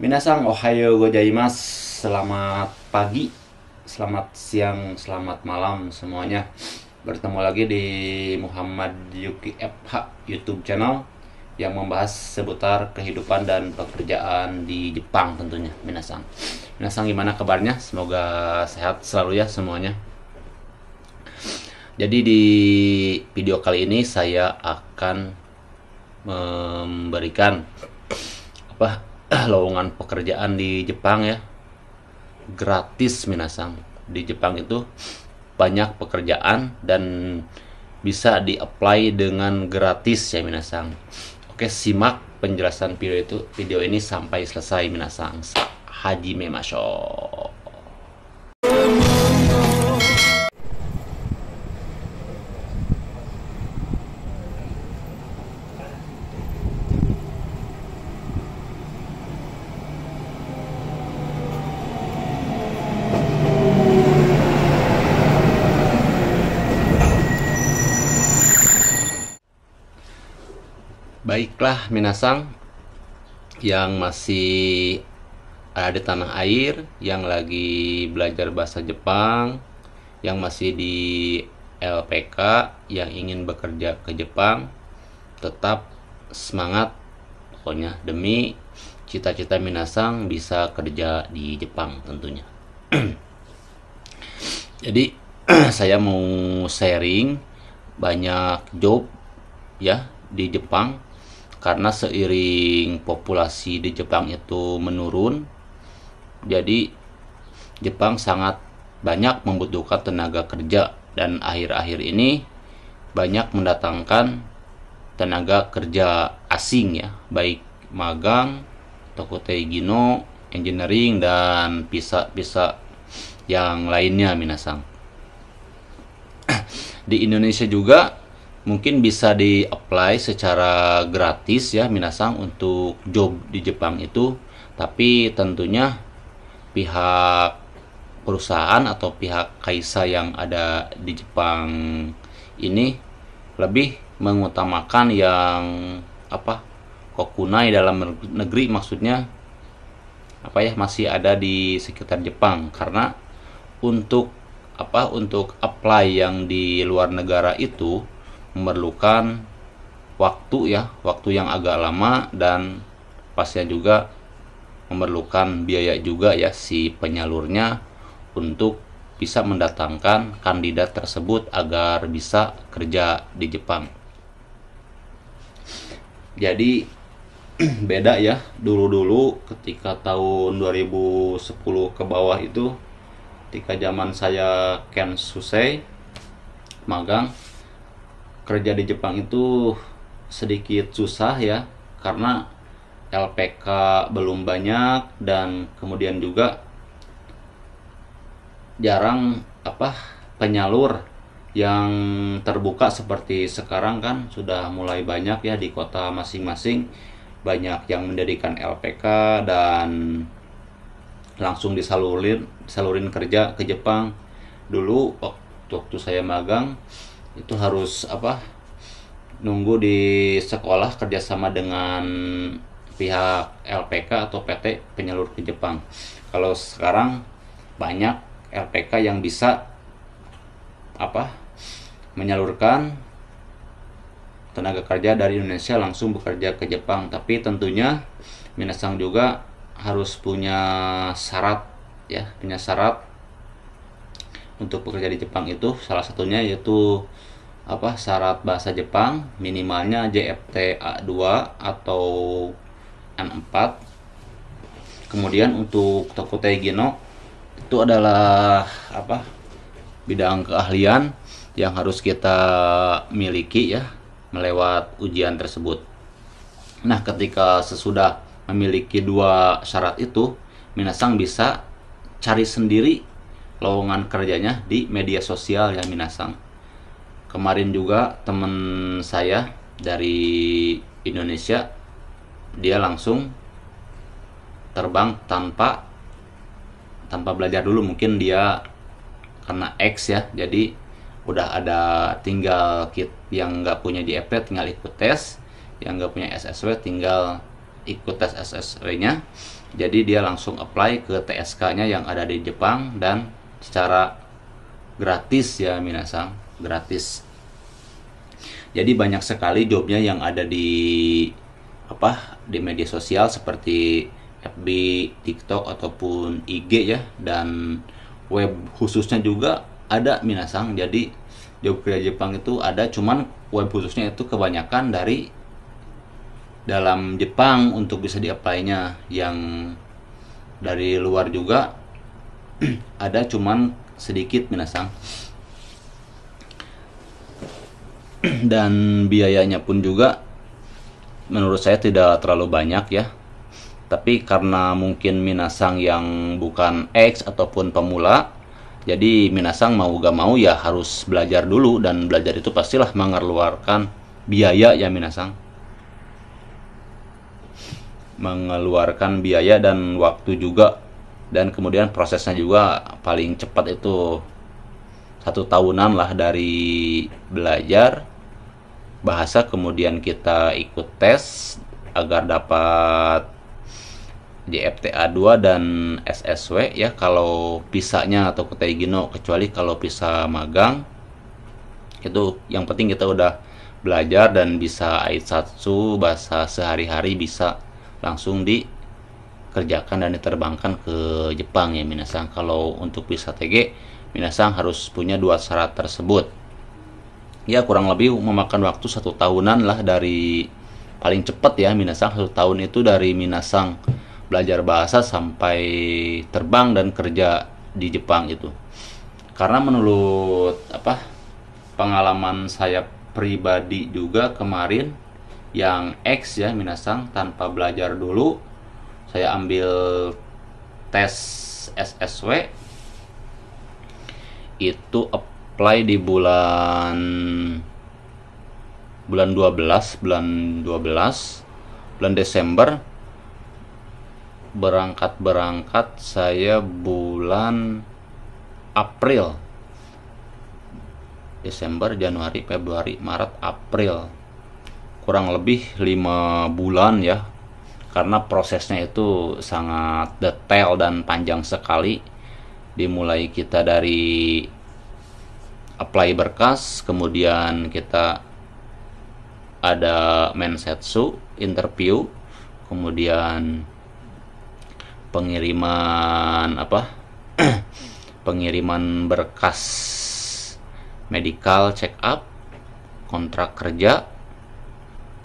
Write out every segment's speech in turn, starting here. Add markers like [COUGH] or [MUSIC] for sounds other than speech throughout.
Minasang ohayo gozaimasu. Selamat pagi, selamat siang, selamat malam semuanya. Bertemu lagi di Muhammad Yuki FH YouTube channel yang membahas seputar kehidupan dan pekerjaan di Jepang tentunya. Minasang. Minasang gimana kabarnya? Semoga sehat selalu ya semuanya. Jadi di video kali ini saya akan memberikan apa eh, lowongan pekerjaan di Jepang ya gratis minasang di Jepang itu banyak pekerjaan dan bisa di apply dengan gratis ya minasang oke simak penjelasan video itu video ini sampai selesai minasang Haji memasok Baiklah Minasang yang masih ada di tanah air, yang lagi belajar bahasa Jepang, yang masih di LPK, yang ingin bekerja ke Jepang, tetap semangat pokoknya demi cita-cita Minasang bisa kerja di Jepang tentunya. [CLEARS THROAT] Jadi [CLEARS THROAT] saya mau sharing banyak job ya di Jepang karena seiring populasi di Jepang itu menurun jadi Jepang sangat banyak membutuhkan tenaga kerja dan akhir-akhir ini banyak mendatangkan tenaga kerja asing ya baik magang Tokotei Gino engineering dan bisa-bisa yang lainnya minasang [CLEARS THROAT] di Indonesia juga mungkin bisa di apply secara gratis ya minasang untuk job di Jepang itu tapi tentunya pihak perusahaan atau pihak kaisa yang ada di Jepang ini lebih mengutamakan yang apa kokunai dalam negeri maksudnya apa ya masih ada di sekitar Jepang karena untuk apa untuk apply yang di luar negara itu memerlukan waktu ya, waktu yang agak lama dan pasnya juga memerlukan biaya juga ya si penyalurnya untuk bisa mendatangkan kandidat tersebut agar bisa kerja di Jepang. Jadi [CLEARS THROAT] beda ya dulu-dulu ketika tahun 2010 ke bawah itu ketika zaman saya Ken Susei magang kerja di Jepang itu sedikit susah ya karena LPK belum banyak dan kemudian juga jarang apa penyalur yang terbuka seperti sekarang kan sudah mulai banyak ya di kota masing-masing banyak yang mendirikan LPK dan langsung disalurin salurin kerja ke Jepang dulu waktu saya magang itu harus apa nunggu di sekolah kerjasama dengan pihak LPK atau PT penyalur ke Jepang. Kalau sekarang banyak LPK yang bisa apa menyalurkan tenaga kerja dari Indonesia langsung bekerja ke Jepang, tapi tentunya Minasang juga harus punya syarat ya, punya syarat untuk bekerja di Jepang itu salah satunya yaitu apa syarat bahasa Jepang minimalnya JFT A2 atau n 4 kemudian untuk Tokutei Gino itu adalah apa bidang keahlian yang harus kita miliki ya melewat ujian tersebut nah ketika sesudah memiliki dua syarat itu Minasang bisa cari sendiri lowongan kerjanya di media sosial ya Minasang. Kemarin juga temen saya dari Indonesia dia langsung terbang tanpa tanpa belajar dulu mungkin dia karena X ya jadi udah ada tinggal kit yang nggak punya di e e tinggal ikut tes yang nggak punya SSW tinggal ikut tes SSW nya jadi dia langsung apply ke TSK nya yang ada di Jepang dan secara gratis ya minasang gratis jadi banyak sekali jobnya yang ada di apa di media sosial seperti FB, TikTok ataupun IG ya dan web khususnya juga ada minasang jadi job kerja Jepang itu ada cuman web khususnya itu kebanyakan dari dalam Jepang untuk bisa di nya yang dari luar juga [CLEARS THROAT] ada cuman sedikit minasang [CLEARS THROAT] dan biayanya pun juga menurut saya tidak terlalu banyak ya tapi karena mungkin minasang yang bukan ex ataupun pemula jadi minasang mau gak mau ya harus belajar dulu dan belajar itu pastilah mengeluarkan biaya ya minasang mengeluarkan biaya dan waktu juga dan kemudian prosesnya juga paling cepat itu satu tahunan lah dari belajar bahasa kemudian kita ikut tes agar dapat JFTA 2 dan SSW ya kalau pisahnya atau ke gino kecuali kalau pisah magang itu yang penting kita udah belajar dan bisa aitsatsu bahasa sehari-hari bisa langsung di kerjakan dan diterbangkan ke Jepang ya Minasang. Kalau untuk visa TG, Minasang harus punya dua syarat tersebut. Ya kurang lebih memakan waktu satu tahunan lah dari paling cepat ya Minasang satu tahun itu dari Minasang belajar bahasa sampai terbang dan kerja di Jepang itu. Karena menurut apa pengalaman saya pribadi juga kemarin yang X ya Minasang tanpa belajar dulu saya ambil tes SSW itu apply di bulan bulan 12 bulan 12 bulan Desember berangkat berangkat saya bulan April Desember Januari Februari Maret April kurang lebih lima bulan ya karena prosesnya itu sangat detail dan panjang sekali dimulai kita dari apply berkas kemudian kita ada mensetsu interview kemudian pengiriman apa [CLEARS THROAT] pengiriman berkas medical check up kontrak kerja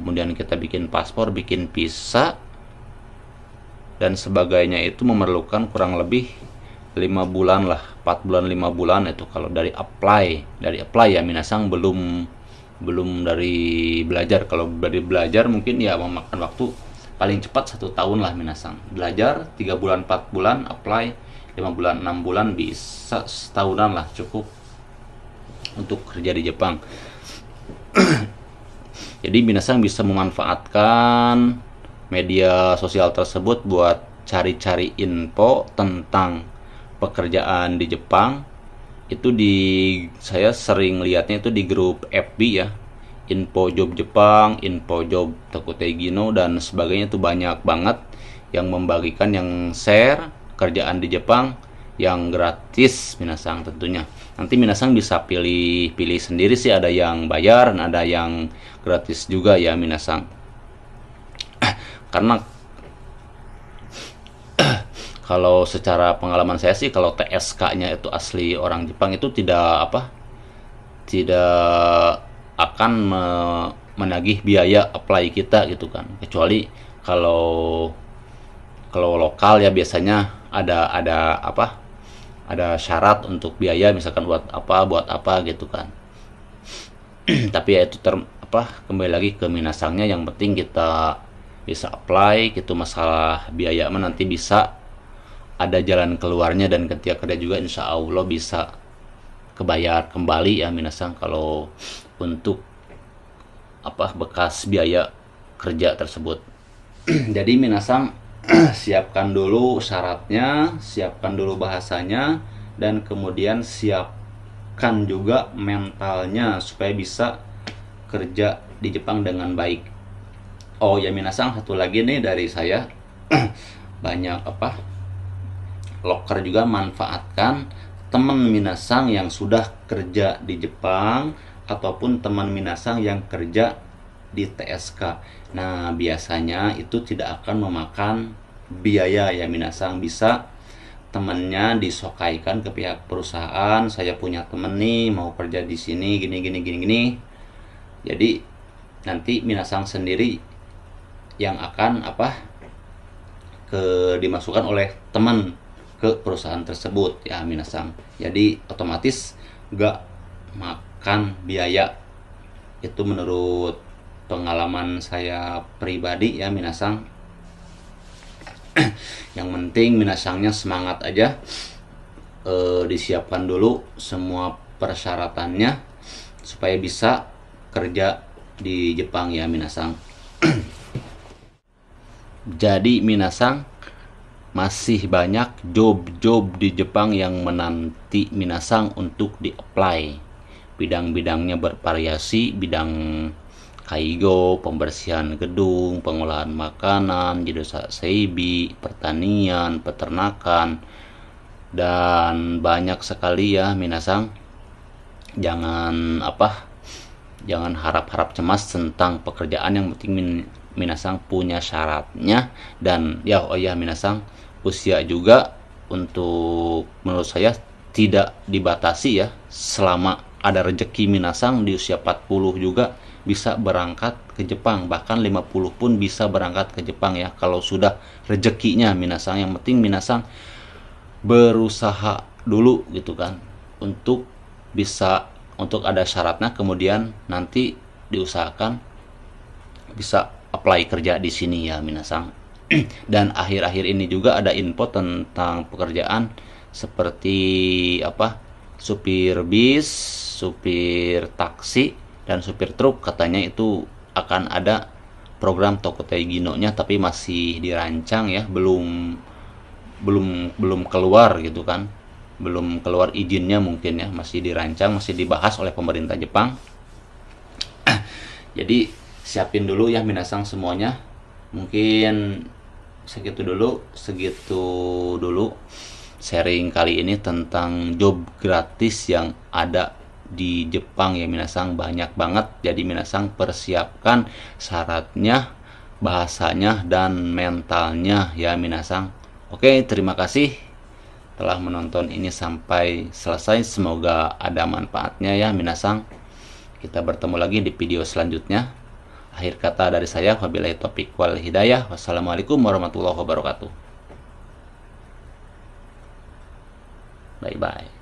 kemudian kita bikin paspor bikin visa dan sebagainya itu memerlukan kurang lebih lima bulan lah 4 bulan 5 bulan itu kalau dari apply dari apply ya minasang belum belum dari belajar kalau dari belajar mungkin ya memakan waktu paling cepat satu tahun lah minasang belajar tiga bulan empat bulan apply lima bulan enam bulan bisa setahunan lah cukup untuk kerja di Jepang [CLEARS THROAT] jadi minasang bisa memanfaatkan media sosial tersebut buat cari-cari info tentang pekerjaan di Jepang itu di saya sering lihatnya itu di grup FB ya info job Jepang, info job Tokutegino dan sebagainya itu banyak banget yang membagikan yang share kerjaan di Jepang yang gratis minasang tentunya nanti minasang bisa pilih pilih sendiri sih ada yang bayar ada yang gratis juga ya minasang karena [CLEARS THROAT] kalau secara pengalaman saya sih kalau TSK-nya itu asli orang Jepang itu tidak apa tidak akan me menagih biaya apply kita gitu kan kecuali kalau kalau lokal ya biasanya ada ada apa ada syarat untuk biaya misalkan buat apa buat apa gitu kan [CLEARS THROAT] tapi ya itu ter, apa kembali lagi ke minasangnya yang penting kita bisa apply gitu masalah biaya mah nanti bisa ada jalan keluarnya dan ketika kerja juga insya Allah bisa kebayar kembali ya minasang kalau untuk apa bekas biaya kerja tersebut [CLEARS THROAT] jadi minasang [CLEARS THROAT] siapkan dulu syaratnya siapkan dulu bahasanya dan kemudian siapkan juga mentalnya supaya bisa kerja di Jepang dengan baik oh ya minasang satu lagi nih dari saya [CLEARS THROAT] banyak apa locker juga manfaatkan teman minasang yang sudah kerja di Jepang ataupun teman minasang yang kerja di TSK. Nah, biasanya itu tidak akan memakan biaya ya minasang bisa temannya disokaikan ke pihak perusahaan saya punya temen nih mau kerja di sini gini gini gini gini jadi nanti minasang sendiri yang akan apa ke dimasukkan oleh teman ke perusahaan tersebut ya minasang jadi otomatis gak makan biaya itu menurut pengalaman saya pribadi ya minasang [CLEARS THROAT] yang penting minasangnya semangat aja e, disiapkan dulu semua persyaratannya supaya bisa kerja di Jepang ya minasang [CLEARS THROAT] Jadi Minasang masih banyak job-job di Jepang yang menanti Minasang untuk di-apply. Bidang-bidangnya bervariasi, bidang kaigo, pembersihan gedung, pengolahan makanan, jasa seibi, pertanian, peternakan, dan banyak sekali ya Minasang. Jangan apa Jangan harap-harap cemas tentang pekerjaan yang penting min Minasang punya syaratnya dan ya oh ya Minasang usia juga untuk menurut saya tidak dibatasi ya selama ada rejeki Minasang di usia 40 juga bisa berangkat ke Jepang bahkan 50 pun bisa berangkat ke Jepang ya kalau sudah rejekinya Minasang yang penting Minasang berusaha dulu gitu kan untuk bisa untuk ada syaratnya kemudian nanti diusahakan bisa apply kerja di sini ya minasang [CLEARS THROAT] dan akhir-akhir ini juga ada info tentang pekerjaan seperti apa supir bis supir taksi dan supir truk katanya itu akan ada program Tokotai Gino-nya tapi masih dirancang ya belum belum belum keluar gitu kan belum keluar izinnya mungkin ya masih dirancang masih dibahas oleh pemerintah Jepang [CLEARS THROAT] jadi siapin dulu ya minasang semuanya mungkin segitu dulu segitu dulu sharing kali ini tentang job gratis yang ada di Jepang ya minasang banyak banget jadi minasang persiapkan syaratnya bahasanya dan mentalnya ya minasang oke terima kasih telah menonton ini sampai selesai. Semoga ada manfaatnya ya minasang. Kita bertemu lagi di video selanjutnya. Akhir kata dari saya, wabillahi topik wal hidayah. Wassalamualaikum warahmatullahi wabarakatuh. Bye-bye.